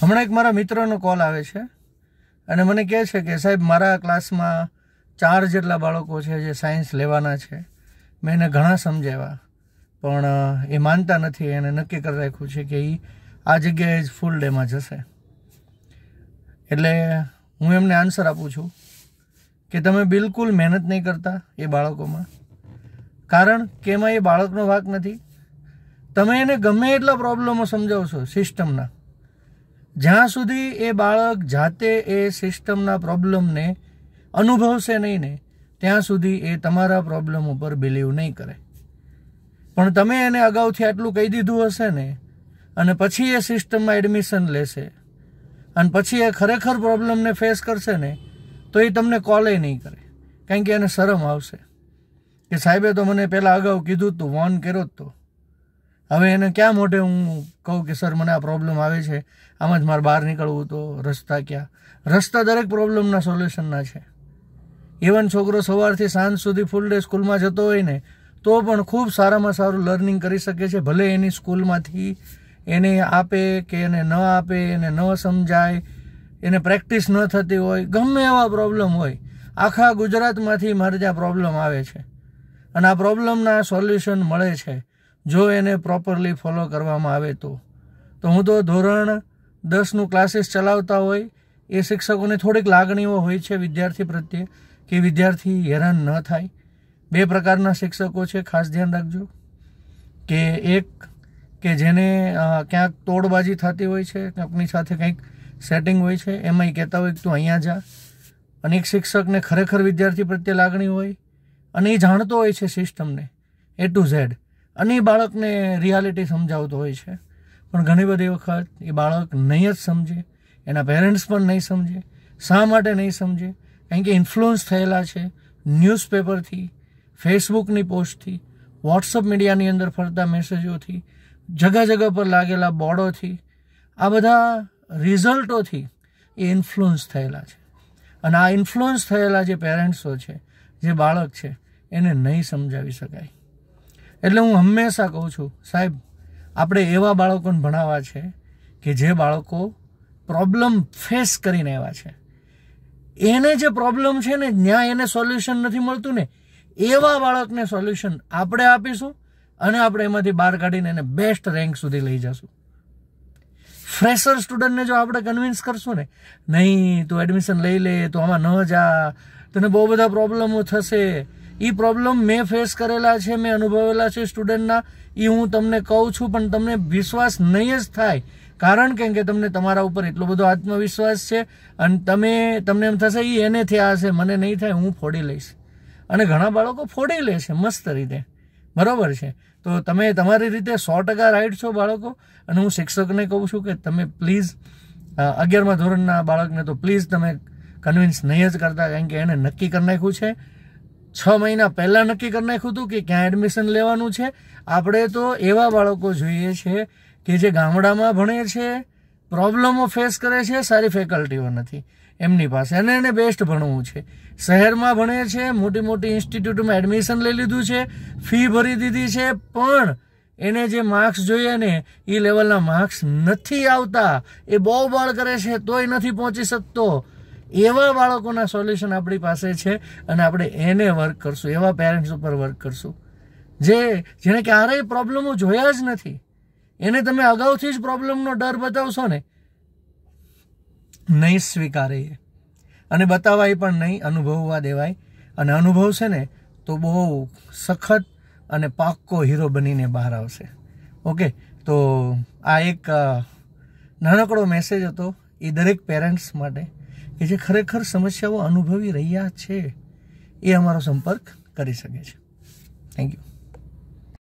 હમણાં એક મારા મિત્રનો કોલ આવે છે અને મને કહે છે કે સાહેબ મારા ક્લાસમાં ચાર જેટલા બાળકો છે જે સાયન્સ લેવાના છે મેં એને ઘણા સમજાવ્યા પણ એ માનતા નથી એને નક્કી કરી રાખ્યું છે કે એ આ જગ્યાએ જ ફૂલ ડેમાં જશે એટલે હું એમને આન્સર આપું છું કે તમે બિલકુલ મહેનત નહીં કરતા એ બાળકોમાં કારણ કે એમાં એ બાળકનો વાક નથી તમે એને ગમે એટલા પ્રોબ્લેમો સમજાવશો સિસ્ટમના જ્યાં સુધી એ બાળક જાતે એ સિસ્ટમના પ્રોબ્લેમને અનુભવશે નહીં ને ત્યાં સુધી એ તમારા પ્રોબ્લેમ ઉપર બિલીવ નહીં કરે પણ તમે એને અગાઉથી આટલું કહી દીધું હશે ને અને પછી એ સિસ્ટમમાં એડમિશન લેશે અને પછી એ ખરેખર પ્રોબ્લેમને ફેસ કરશે ને તો એ તમને કોલે નહીં કરે કારણ કે એને શરમ આવશે કે સાહેબે તો મને પહેલાં અગાઉ કીધું હતું વોર્ન કર્યો જ તો હવે એને ક્યાં મોઢે હું કહું કે સર મને આ પ્રોબ્લેમ આવે છે આમ જ મારે બહાર નીકળવું તો રસ્તા ક્યાં રસ્તા દરેક પ્રોબ્લેમના સોલ્યુશનના છે ઇવન છોકરો સવારથી સાંજ સુધી ફૂલ ડે સ્કૂલમાં જતો હોય ને તો પણ ખૂબ સારામાં સારું લર્નિંગ કરી શકે છે ભલે એની સ્કૂલમાંથી એને આપે કે એને ન આપે એને ન સમજાય એને પ્રેક્ટિસ ન થતી હોય ગમે એવા પ્રોબ્લેમ હોય આખા ગુજરાતમાંથી મારે ત્યાં પ્રોબ્લેમ આવે છે અને આ પ્રોબ્લેમના સોલ્યુશન મળે છે જો એને પ્રોપરલી ફોલો કરવામાં આવે તો તો હું તો ધોરણ દસનું ક્લાસીસ ચલાવતા હોય એ શિક્ષકોને થોડીક લાગણીઓ હોય છે વિદ્યાર્થી પ્રત્યે કે વિદ્યાર્થી હેરાન ન થાય બે પ્રકારના શિક્ષકો છે ખાસ ધ્યાન રાખજો કે એક કે જેને ક્યાંક તોડબાજી થતી હોય છે કંપની સાથે કંઈક સેટિંગ હોય છે એમાં કહેતા હોય કે તું અહીંયા જા અને એક શિક્ષકને ખરેખર વિદ્યાર્થી પ્રત્યે લાગણી હોય અને એ જાણતો હોય છે સિસ્ટમને એ ટુ ઝેડ અને એ બાળકને રિયાલિટી સમજાવતો હોય છે પણ ઘણી બધી વખત એ બાળક નહીં જ સમજે એના પેરેન્ટ્સ પણ નહીં સમજે શા માટે નહીં સમજે કારણ કે ઇન્ફ્લુઅન્સ થયેલા છે ન્યૂઝપેપરથી ફેસબુકની પોસ્ટથી વોટ્સઅપ મીડિયાની અંદર ફરતા મેસેજોથી જગા જગા પર લાગેલા બોર્ડોથી આ બધા રિઝલ્ટોથી એ ઇન્ફ્લુઅન્સ થયેલા છે અને આ ઇન્ફ્લુઅન્સ થયેલા જે પેરેન્ટ્સો છે જે બાળક છે એને નહીં સમજાવી શકાય એટલે હું હંમેશા કહું છું સાહેબ આપણે એવા બાળકોને ભણાવવા છે કે જે બાળકો પ્રોબ્લમ ફેસ કરીને આવ્યા છે એને જે પ્રોબ્લમ છે ને ત્યાં એને સોલ્યુશન નથી મળતું ને એવા બાળકને સોલ્યુશન આપણે આપીશું અને આપણે એમાંથી બહાર કાઢીને એને બેસ્ટ રેન્ક સુધી લઈ જશું ફ્રેશર સ્ટુડન્ટને જો આપણે કન્વિન્સ કરશું ને નહીં તું એડમિશન લઈ લે તો આમાં ન જા તને બહુ બધા પ્રોબ્લેમો થશે એ પ્રોબ્લેમ મેં ફેસ કરેલા છે મેં અનુભવેલા છે સ્ટુડન્ટના એ હું તમને કહું છું પણ તમને વિશ્વાસ નહીં જ થાય કારણ કેમ કે તમને તમારા ઉપર એટલો બધો આત્મવિશ્વાસ છે અને તમે તમને એમ થશે એ એને થયા હશે મને નહીં થાય હું ફોડી લઈશ અને ઘણા બાળકો ફોડી લે છે મસ્ત રીતે બરાબર છે તો તમે તમારી રીતે સો ટકા રાઈટ છો બાળકો અને હું શિક્ષકને કહું છું કે તમે પ્લીઝ અગિયારમા ધોરણના બાળકને તો પ્લીઝ તમે કન્વિન્સ નહીં જ કરતા કારણ કે એને નક્કી કરી નાખ્યું છે છ મહિના પહેલાં નક્કી કરી નાખ્યું હતું કે ક્યાં એડમિશન લેવાનું છે આપણે તો એવા બાળકો જોઈએ છે કે જે ગામડામાં ભણે છે પ્રોબ્લમો ફેસ કરે છે સારી ફેકલ્ટીઓ નથી એમની પાસે અને એને બેસ્ટ ભણવું છે શહેરમાં ભણે છે મોટી મોટી ઇન્સ્ટિટ્યૂટમાં એડમિશન લઈ લીધું છે ફી ભરી દીધી છે પણ એને જે માર્ક્સ જોઈએ ને એ લેવલના માર્ક્સ નથી આવતા એ બહુ બળ કરે છે તોય નથી પહોંચી શકતો એવા બાળકોના સોલ્યુશન આપણી પાસે છે અને આપણે એને વર્ક કરશું એવા પેરેન્ટ્સ ઉપર વર્ક કરશું જે જેણે ક્યારેય પ્રોબ્લેમો જોયા જ નથી એને તમે અગાઉથી જ પ્રોબ્લેમનો ડર બતાવશો ને નહીં સ્વીકારે અને બતાવાય પણ નહીં અનુભવવા દેવાય અને અનુભવશે ને તો બહુ સખત અને પાક્કો હીરો બનીને બહાર આવશે ઓકે તો આ એક નાનકડો મેસેજ હતો એ દરેક પેરેન્ટ્સ માટે કે જે ખરેખર સમસ્યાઓ અનુભવી રહ્યા છે એ અમારો સંપર્ક કરી શકે છે થેન્ક યુ